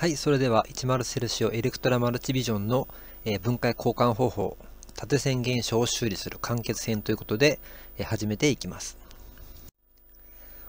はい、それでは10セルシオエレクトラマルチビジョンの、え分解交換方法、縦線現象を修理する完結編ということで、え始めていきます。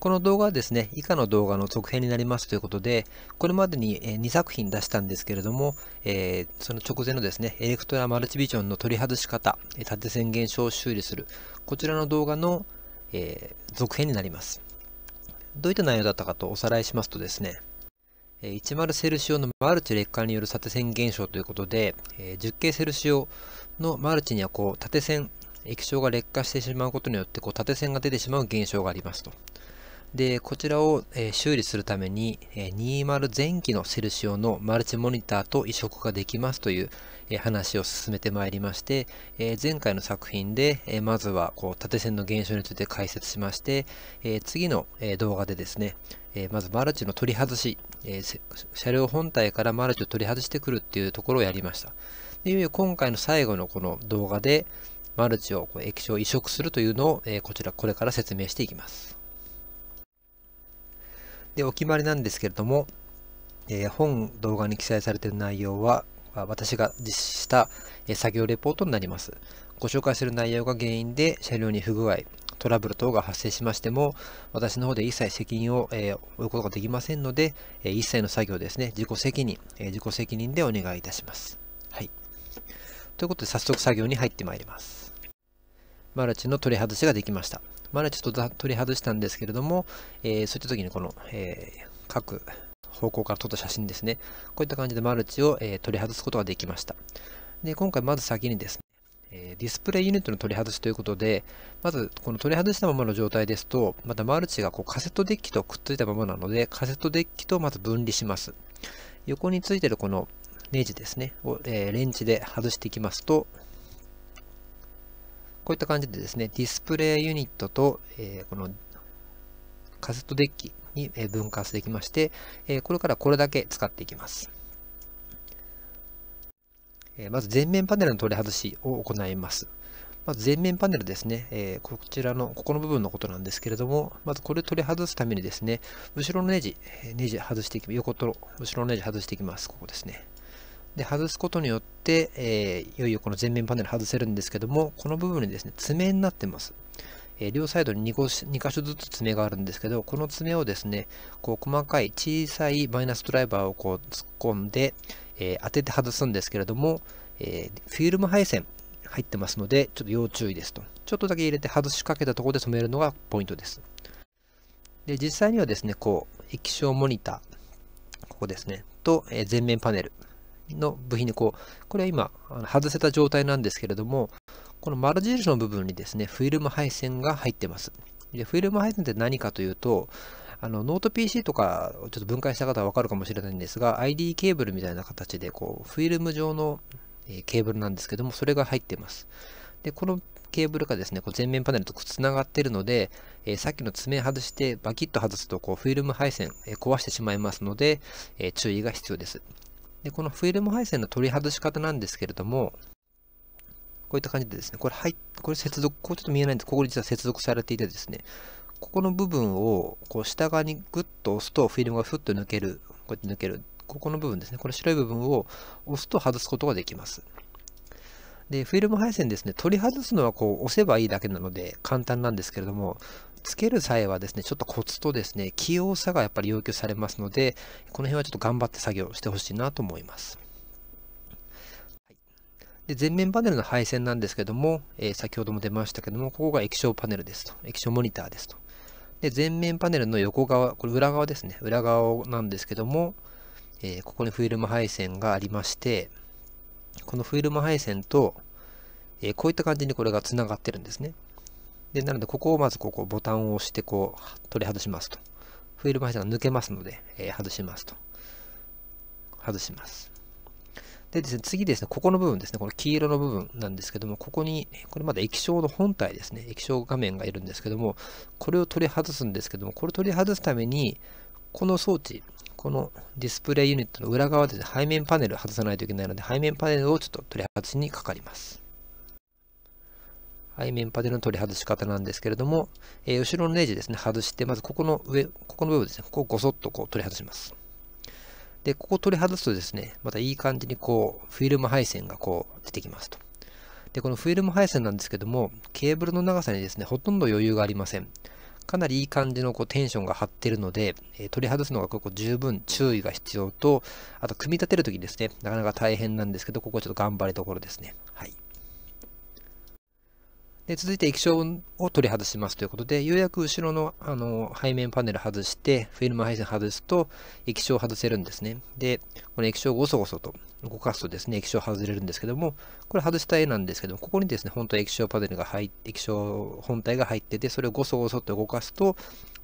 この動画はですね、以下の動画の続編になりますということで、これまでに2作品出したんですけれども、えその直前のですね、エレクトラマルチビジョンの取り外し方、縦線現象を修理する、こちらの動画の、え続編になります。どういった内容だったかとおさらいしますとですね、10セルシオのマルチ劣化による縦線減少ということで、10系セルシオのマルチにはこう縦線、液晶が劣化してしまうことによってこう縦線が出てしまう現象がありますと。で、こちらを、えー、修理するために、えー、20前期のセルシオのマルチモニターと移植ができますという、えー、話を進めてまいりまして、えー、前回の作品で、えまずはこう縦線の減少について解説しまして、え次の、え動画でですね、えまずマルチの取り外し、え車両本体からマルチを取り外してくるっていうところをやりました。で、今回の最後のこの動画で、マルチをこう液晶移植するというのを、えこちらこれから説明していきます。で、お決まりなんですけれども、えー、本動画に記載されている内容は、私が実施した作業レポートになります。ご紹介する内容が原因で車両に不具合、トラブル等が発生しましても、私の方で一切責任を、えー、負うことができませんので、え一切の作業ですね、自己責任、え自己責任でお願いいたします。はい。ということで、早速作業に入ってまいります。マルチの取り外しができました。マルチと取り外したんですけれども、えー、そういった時にこの、えー、各方向から撮った写真ですね。こういった感じでマルチを、えー、取り外すことができました。で、今回まず先にですね、えディスプレイユニットの取り外しということで、まずこの取り外したままの状態ですと、またマルチがこうカセットデッキとくっついたままなので、カセットデッキとまず分離します。横についてるこのネジですね、を、えレンチで外していきますと、こういった感じでですね、ディスプレイユニットと、えー、このカセットデッキに分割できまして、えこれからこれだけ使っていきます。えまず前面パネルの取り外しを行います。まず前面パネルですね、えこちらの、ここの部分のことなんですけれども、まずこれ取り外すためにですね、後ろのネジ、ネジ外していきます。横と後ろのネジ外していきます。ここですね。で、外すことによって、えー、いよいよこの前面パネル外せるんですけども、この部分にですね、爪になってます。えー、両サイドに 2, 2箇所ずつ爪があるんですけど、この爪をですね、こう細かい小さいマイナスドライバーをこう突っ込んで、えー、当てて外すんですけれども、えフィルム配線入ってますので、ちょっと要注意ですと。ちょっとだけ入れて外しかけたところで止めるのがポイントです。で、実際にはですね、こう、液晶モニター、ここですね、と、え前面パネル、の部品でこう、これは今、外せた状態なんですけれども、この丸印の部分にですね、フィルム配線が入ってます。でフィルム配線って何かというと、あの、ノート PC とか、をちょっと分解した方はわかるかもしれないんですが、ID ケーブルみたいな形で、こう、フィルム状のケーブルなんですけども、それが入ってます。で、このケーブルがですね、こう前面パネルとつながってるので、えー、さっきの爪外してバキッと外すとこうフィルム配線、えー、壊してしまいますので、えー、注意が必要です。で、このフィルム配線の取り外し方なんですけれども、こういった感じでですね、これ入っ、これ接続、ここちょっと見えないんですここに実は接続されていてですね、ここの部分をこう下側にグッと押すとフィルムがふっと抜ける、こうやって抜ける、ここの部分ですね、この白い部分を押すと外すことができます。で、フィルム配線ですね、取り外すのはこう押せばいいだけなので簡単なんですけれども、つける際はですね、ちょっとコツとですね、器用さがやっぱり要求されますので、この辺はちょっと頑張って作業してほしいなと思います。で前面パネルの配線なんですけども、えー、先ほども出ましたけども、ここが液晶パネルですと。液晶モニターですと。で、前面パネルの横側、これ裏側ですね。裏側なんですけども、えー、ここにフィルム配線がありまして、このフィルム配線と、えー、こういった感じにこれがつながってるんですね。で、なので、ここをまずここ、ボタンを押して、こう、取り外しますと。フィルム配線が抜けますので、えー、外しますと。外します。でですね、次ですね、ここの部分ですね、この黄色の部分なんですけども、ここに、これまだ液晶の本体ですね、液晶画面がいるんですけども、これを取り外すんですけども、これを取り外すために、この装置、このディスプレイユニットの裏側ですね、背面パネルを外さないといけないので、背面パネルをちょっと取り外しにかかります。背面パネルの取り外し方なんですけれども、えー、後ろのネジですね、外して、まずここの上、ここの部分ですね、ここをごそっとこう取り外します。で、ここを取り外すとですね、またいい感じにこう、フィルム配線がこう、出てきますと。で、このフィルム配線なんですけども、ケーブルの長さにですね、ほとんど余裕がありません。かなりいい感じのこうテンションが張ってるので、えー、取り外すのがここ十分注意が必要と、あと組み立てるときですね、なかなか大変なんですけど、ここちょっと頑張りどころですね。はい。で続いて液晶を取り外しますということで、ようやく後ろのあの背面パネル外して、フィルム配線外すと液晶を外せるんですね。で、この液晶をゴソゴソと動かすとですね、液晶外れるんですけども、これ外した絵なんですけども、ここにですね、本当液晶パネルが入って、液晶本体が入ってて、それをゴソゴソと動かすと、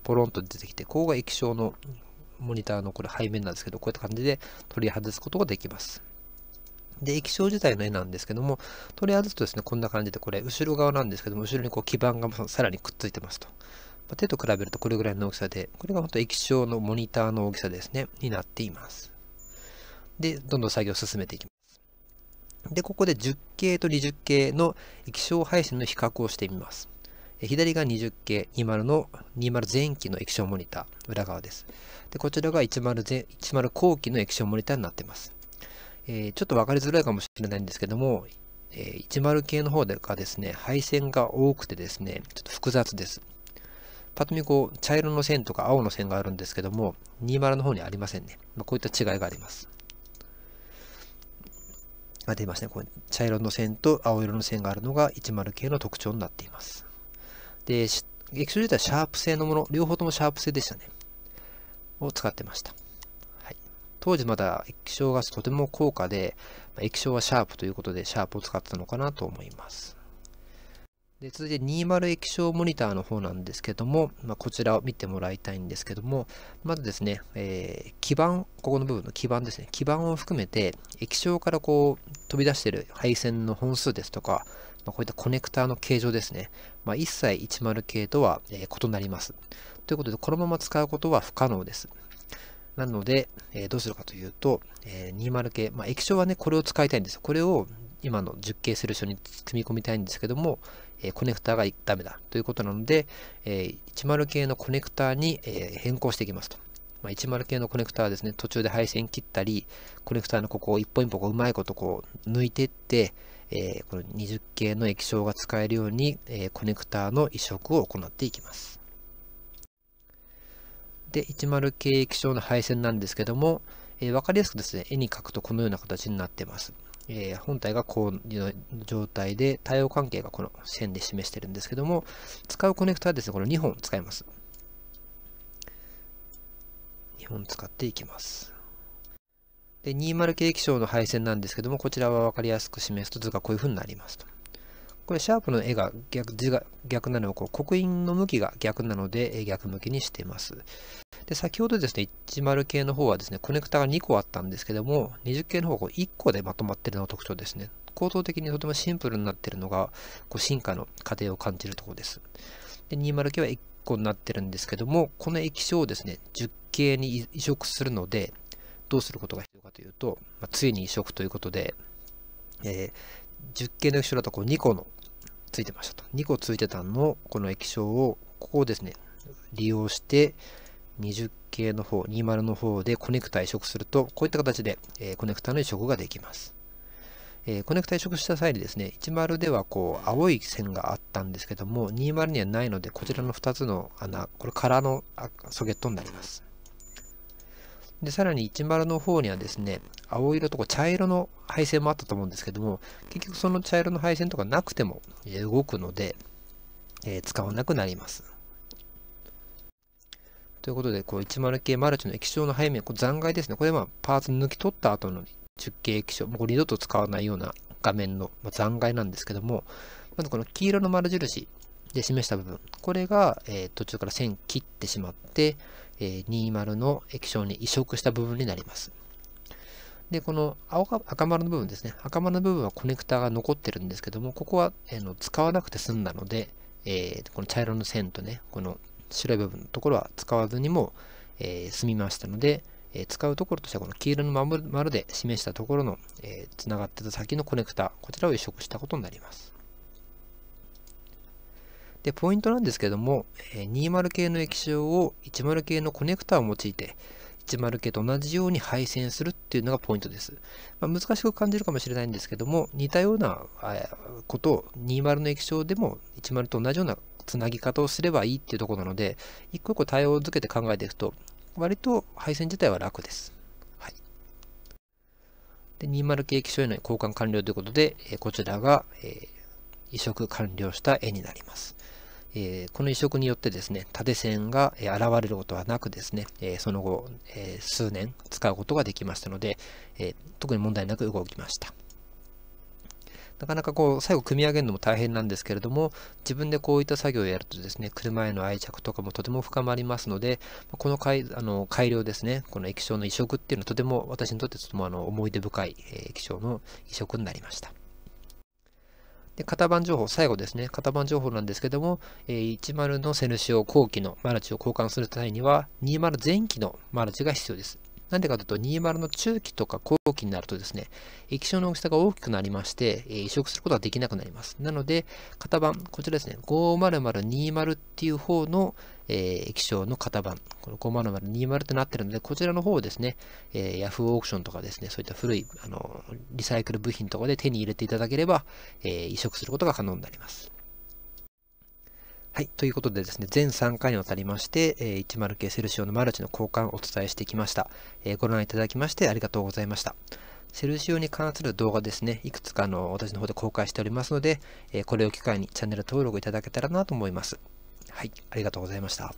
ポロンと出てきて、ここが液晶のモニターのこれ背面なんですけど、こういった感じで取り外すことができます。で、液晶自体の絵なんですけども、とりあえずとですね、こんな感じで、これ、後ろ側なんですけども、後ろにこう基板がさらにくっついてますと。まあ、手と比べるとこれぐらいの大きさで、これが本当液晶のモニターの大きさですね、になっています。で、どんどん作業を進めていきます。で、ここで 10K と 20K の液晶配信の比較をしてみます。左が 20K、20の、20前期の液晶モニター、裏側です。で、こちらが10前、10後期の液晶モニターになっています。えー、ちょっと分かりづらいかもしれないんですけども、えー、10系の方がですね、配線が多くてですね、ちょっと複雑です。パッと見こう、茶色の線とか青の線があるんですけども、20の方にありませんね。まあ、こういった違いがあります。あ出ましたね。これ茶色の線と青色の線があるのが10系の特徴になっています。で、液晶自体はシャープ製のもの、両方ともシャープ製でしたね。を使ってました。当時まだ液晶がとても高価で、液晶はシャープということでシャープを使ってたのかなと思います。で続いて20液晶モニターの方なんですけども、まあ、こちらを見てもらいたいんですけども、まずですね、えー、基板、ここの部分の基板ですね、基板を含めて、液晶からこう飛び出している配線の本数ですとか、まあ、こういったコネクターの形状ですね、まあ、一切10系とは、え異なります。ということで、このまま使うことは不可能です。なので、えー、どうするかというと、えー、20系、まあ、液晶はね、これを使いたいんですよ。これを今の1 0系セルンに組み込みたいんですけども、えー、コネクタがダメだということなので、えー、10系のコネクタに、えー、変更していきますと。まあ、10系のコネクタはですね、途中で配線切ったり、コネクタのここを一本一本うまいことこう抜いていって、えー、この20系の液晶が使えるように、えー、コネクタの移植を行っていきます。で、10系液晶の配線なんですけども、えー、分かりやすくですね、絵に描くとこのような形になっています。えー、本体がこういう状態で、対応関係がこの線で示してるんですけども、使うコネクタはですね、この2本使います。2本使っていきます。で、20系液晶の配線なんですけども、こちらは分かりやすく示すと図がこういう風になりますと。これ、シャープの絵が逆字が逆なのを、こ刻印の向きが逆なので、逆向きにしています。で、先ほどですね、10系の方はですね、コネクタが2個あったんですけども、20系の方が1個でまとまってるのが特徴ですね。構造的にとてもシンプルになってるのが、こう進化の過程を感じるところです。で、20系は1個になってるんですけども、この液晶をですね、10系に移植するので、どうすることが必要かというと、まあ、ついに移植ということで、えー、10系の液晶だとこう2個のついてましたと。2個ついてたのこの液晶を、ここをですね、利用して、20系の方、20の方でコネクタ移植すると、こういった形で、えー、コネクタの移植ができます。えー、コネクタ移植した際にですね、10ではこう、青い線があったんですけども、20にはないので、こちらの2つの穴、これ空のソケットになります。で、さらに1丸の方にはですね、青色とか茶色の配線もあったと思うんですけども、結局その茶色の配線とかなくても動くので、えー、使わなくなります。ということで、こう10系マルチの液晶の背面、こう残骸ですね。これはまパーツ抜き取った後の10系液晶、もう二度と使わないような画面の残骸なんですけども、まずこの黄色の丸印で示した部分、これが、え途中から線切ってしまって、え20の液晶に移植した部分になります。で、この青か赤丸の部分ですね。赤丸の部分はコネクタが残ってるんですけども、ここは、えの使わなくて済んだので、えー、この茶色の線とね、この白い部分のところは使わずにも、えー、済みましたので、えー、使うところとしてはこの黄色の丸で示したところの、えー、繋がってた先のコネクタ、こちらを移植したことになります。で、ポイントなんですけども、え20系の液晶を10系のコネクタを用いて、10系と同じように配線するっていうのがポイントです。まあ、難しく感じるかもしれないんですけども、似たようなことを20の液晶でも10と同じようなつなぎ方をすればいいっていうところなので、一個一個対応づけて考えていくと、割と配線自体は楽です。はい。で、20系液晶への交換完了ということで、えこちらが、えー移植完了した絵になります。えー、この移植によってですね、縦線が現れることはなくですね、えその後、え数年使うことができましたので、え特に問題なく動きました。なかなかこう、最後組み上げるのも大変なんですけれども、自分でこういった作業をやるとですね、車への愛着とかもとても深まりますので、この改あの改良ですね、この液晶の移植っていうのはとても私にとってとてもあの思い出深い液晶の移植になりました。で、型番情報、最後ですね、型番情報なんですけども、えー、10のセルシオ後期のマルチを交換する際には、20前期のマルチが必要です。なんでかというと、20の中期とか後期になるとですね、液晶の大きさが大きくなりまして、えー、移植することができなくなります。なので、型番、こちらですね、50020っていう方の、えー、液晶の型番、この50020ってなってるので、こちらの方をですね、えー、オークションとかですね、そういった古いあのリサイクル部品とかで手に入れていただければ、えー、移植することが可能になります。はい。ということでですね、全3回にわたりまして、え10系セルシオのマルチの交換をお伝えしてきました、えご覧いただきましてありがとうございました。セルシオに関する動画ですね、いくつかの私の方で公開しておりますので、えこれを機会にチャンネル登録いただけたらなと思います。はい。ありがとうございました。